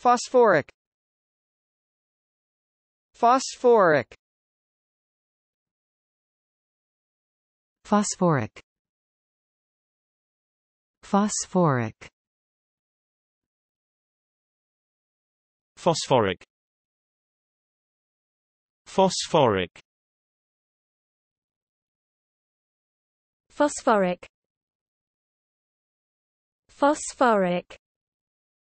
Phosphoric Phosphoric Phosphoric Phosphoric Phosphoric Phosphoric Phosphoric Phosphoric